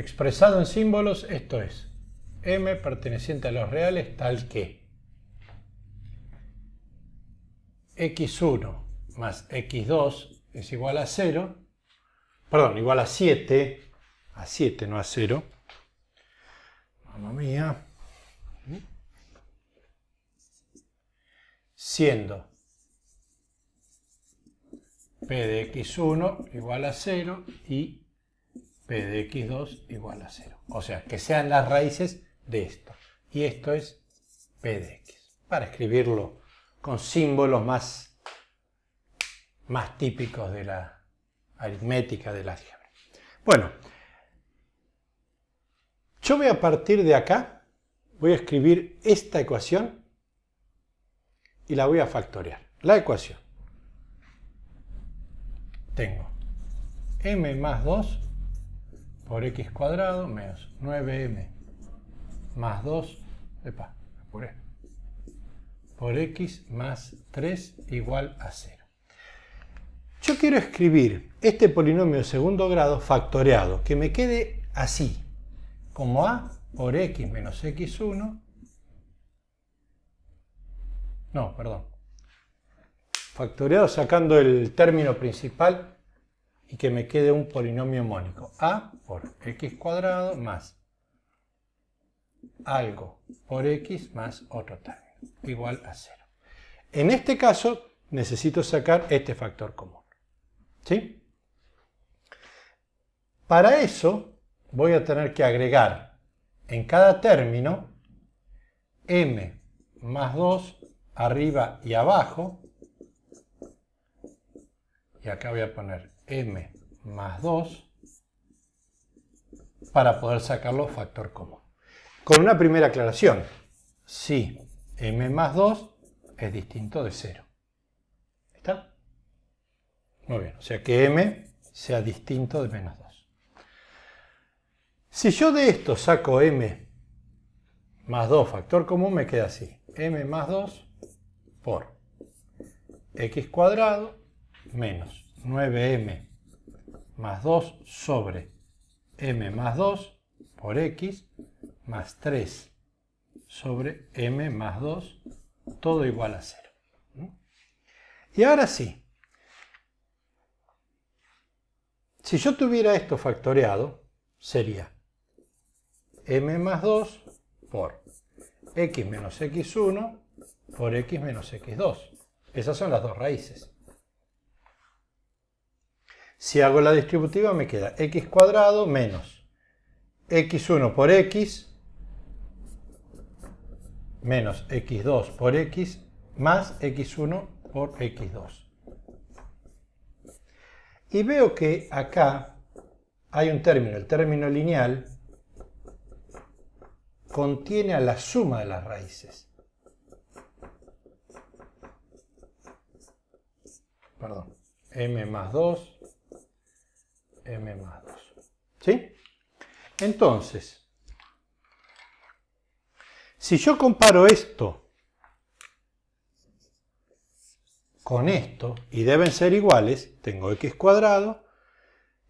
Expresado en símbolos, esto es m perteneciente a los reales tal que x1 más x2 es igual a 0, perdón, igual a 7, a 7 no a 0, mamma mía, siendo p de x1 igual a 0 y p de x2 igual a 0. O sea, que sean las raíces de esto. Y esto es p de x. Para escribirlo con símbolos más, más típicos de la aritmética del álgebra. Bueno, yo voy a partir de acá, voy a escribir esta ecuación y la voy a factorear. La ecuación. Tengo m más 2 por x cuadrado menos 9m más 2, epa, apuré, por x más 3 igual a 0. Yo quiero escribir este polinomio de segundo grado factoreado, que me quede así, como a por x menos x1, no, perdón, factoreado sacando el término principal y que me quede un polinomio mónico. A por x cuadrado más algo por x más otro término, igual a cero. En este caso necesito sacar este factor común. ¿Sí? Para eso voy a tener que agregar en cada término m más 2 arriba y abajo y acá voy a poner m más 2 para poder sacarlo factor común. Con una primera aclaración, si m más 2 es distinto de 0. ¿Está? Muy bien, o sea que m sea distinto de menos 2. Si yo de esto saco m más 2 factor común, me queda así. m más 2 por x cuadrado menos 9m más 2 sobre m más 2 por x más 3 sobre m más 2, todo igual a 0. Y ahora sí, si yo tuviera esto factoreado, sería m más 2 por x menos x1 por x menos x2. Esas son las dos raíces. Si hago la distributiva me queda x cuadrado menos x1 por x menos x2 por x más x1 por x2. Y veo que acá hay un término, el término lineal contiene a la suma de las raíces. Perdón, m más 2 m más 2. ¿Sí? Entonces, si yo comparo esto con esto, y deben ser iguales, tengo x cuadrado,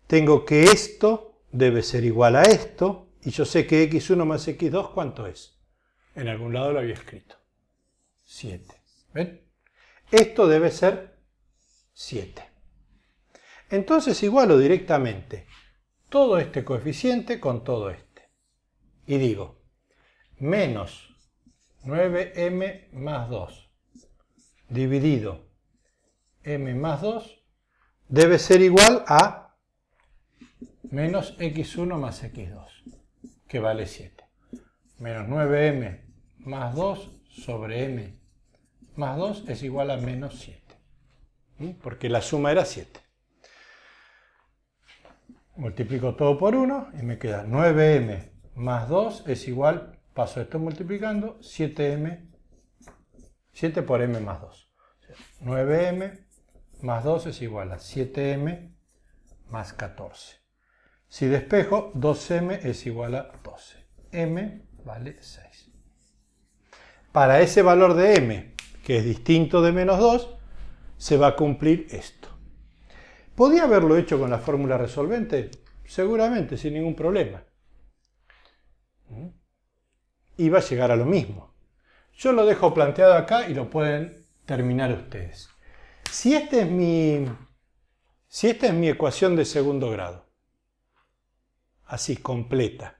tengo que esto debe ser igual a esto, y yo sé que x1 más x2, ¿cuánto es? En algún lado lo había escrito. 7. ¿Ven? Esto debe ser 7. Entonces igualo directamente todo este coeficiente con todo este. Y digo, menos 9m más 2 dividido m más 2 debe ser igual a menos x1 más x2, que vale 7. Menos 9m más 2 sobre m más 2 es igual a menos 7, ¿Mm? porque la suma era 7 multiplico todo por 1 y me queda 9m más 2 es igual, paso esto multiplicando, 7m, 7 por m más 2. 9m más 2 es igual a 7m más 14. Si despejo, 2m es igual a 12. m vale 6. Para ese valor de m, que es distinto de menos 2, se va a cumplir esto. ¿Podía haberlo hecho con la fórmula resolvente? Seguramente, sin ningún problema. ¿Mm? Iba a llegar a lo mismo. Yo lo dejo planteado acá y lo pueden terminar ustedes. Si, este es mi, si esta es mi ecuación de segundo grado, así, completa,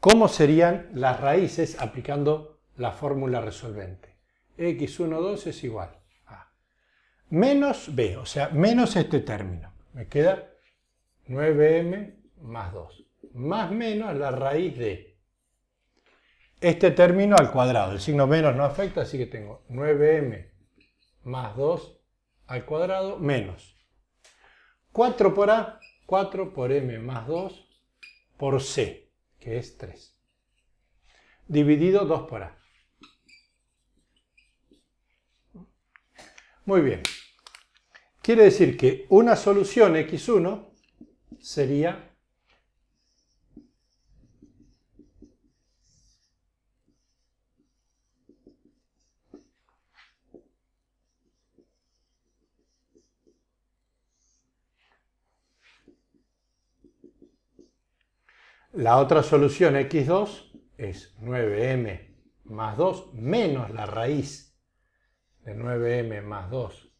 ¿cómo serían las raíces aplicando la fórmula resolvente? x 12 es igual menos b, o sea, menos este término. Me queda 9m más 2, más menos la raíz de este término al cuadrado. El signo menos no afecta, así que tengo 9m más 2 al cuadrado menos 4 por a, 4 por m más 2 por c, que es 3, dividido 2 por a. Muy bien. Quiere decir que una solución x1 sería La otra solución x2 es 9m más 2 menos la raíz de 9m más 2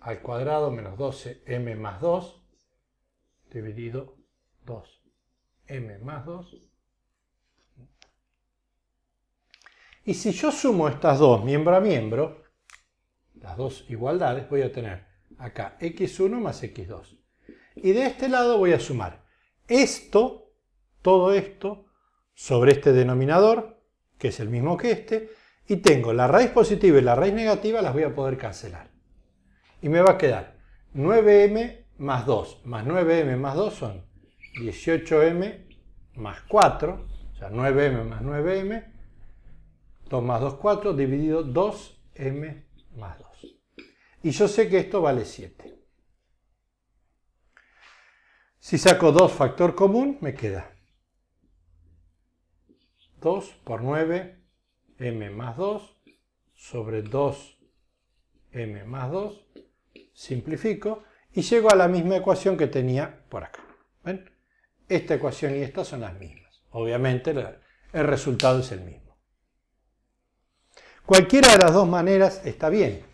al cuadrado menos 12m más 2 dividido 2m más 2. Y si yo sumo estas dos miembro a miembro, las dos igualdades, voy a tener acá x1 más x2. Y de este lado voy a sumar esto, todo esto, sobre este denominador, que es el mismo que este, y tengo la raíz positiva y la raíz negativa, las voy a poder cancelar. Y me va a quedar 9m más 2 más 9m más 2 son 18m más 4, o sea 9m más 9m, 2 más 2, 4, dividido 2m más 2. Y yo sé que esto vale 7. Si saco 2 factor común, me queda 2 por 9 m más 2 sobre 2m más 2, simplifico y llego a la misma ecuación que tenía por acá. Esta ecuación y esta son las mismas. Obviamente el resultado es el mismo. Cualquiera de las dos maneras está bien.